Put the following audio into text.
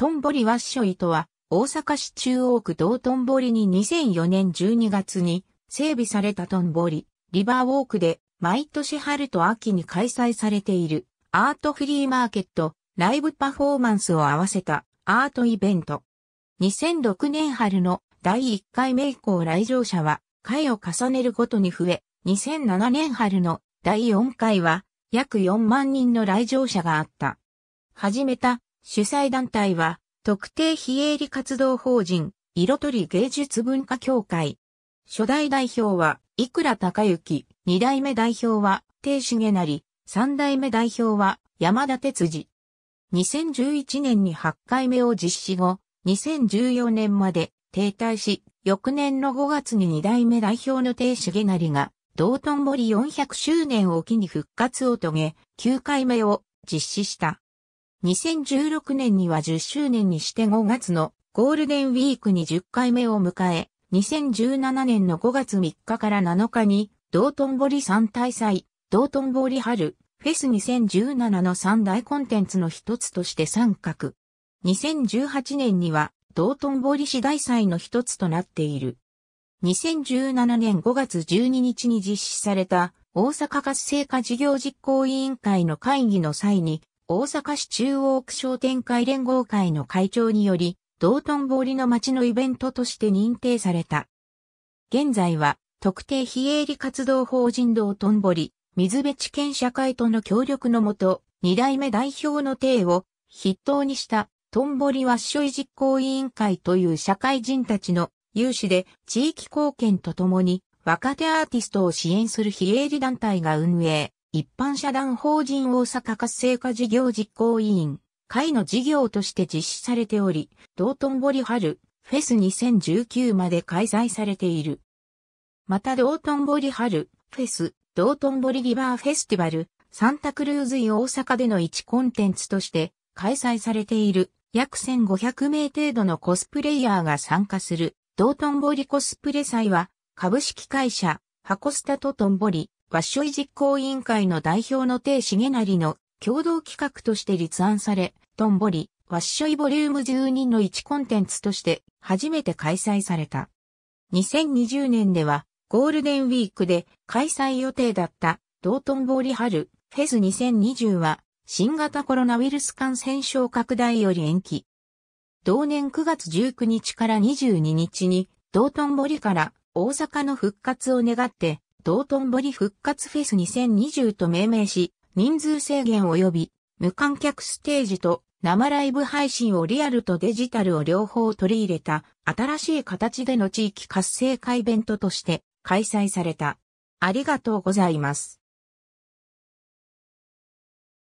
トンボリワッショイとは、大阪市中央区道トンボリに2004年12月に整備されたトンボリ、リバーウォークで毎年春と秋に開催されているアートフリーマーケット、ライブパフォーマンスを合わせたアートイベント。2006年春の第1回目以降来場者は回を重ねるごとに増え、2007年春の第4回は約4万人の来場者があった。始めた主催団体は、特定非営利活動法人、色取り芸術文化協会。初代代表は、いくら高之、二代目代表は、定重成、三代目代表は、山田哲司。2011年に8回目を実施後、2014年まで停滞し、翌年の5月に2代目代表の定重成が、道頓堀400周年を機に復活を遂げ、9回目を実施した。2016年には10周年にして5月のゴールデンウィークに10回目を迎え、2017年の5月3日から7日に、道頓堀三大祭、道頓堀春、フェス2017の三大コンテンツの一つとして参画。2018年には、道頓堀市大祭の一つとなっている。2017年5月12日に実施された大阪活性化事業実行委員会の会議の際に大阪市中央区商店会連合会の会長により、道頓堀の街のイベントとして認定された。現在は、特定非営利活動法人道頓堀、水辺地権社会との協力のもと、二代目代表の定を筆頭にした、とんぼりわい実行委員会という社会人たちの有志で地域貢献とともに若手アーティストを支援する非営利団体が運営、一般社団法人大阪活性化事業実行委員会の事業として実施されており、道頓堀春フェス2019まで開催されている。また道頓堀春フェス、道頓堀リバーフェスティバル、サンタクルーズイ大阪での1コンテンツとして開催されている約1500名程度のコスプレイヤーが参加する道頓堀コスプレ祭は株式会社ハコスタとトンボリワッショイ実行委員会の代表の定重成の共同企画として立案され、トンボリ、ワッショイボリューム12の1コンテンツとして初めて開催された。2020年ではゴールデンウィークで開催予定だった道頓堀春フェス2020は新型コロナウイルス感染症拡大より延期。同年9月19日から22日に道頓堀から大阪の復活を願って道頓堀復活フェス2020と命名し、人数制限及び無観客ステージと生ライブ配信をリアルとデジタルを両方取り入れた新しい形での地域活性化イベントとして開催された。ありがとうございます。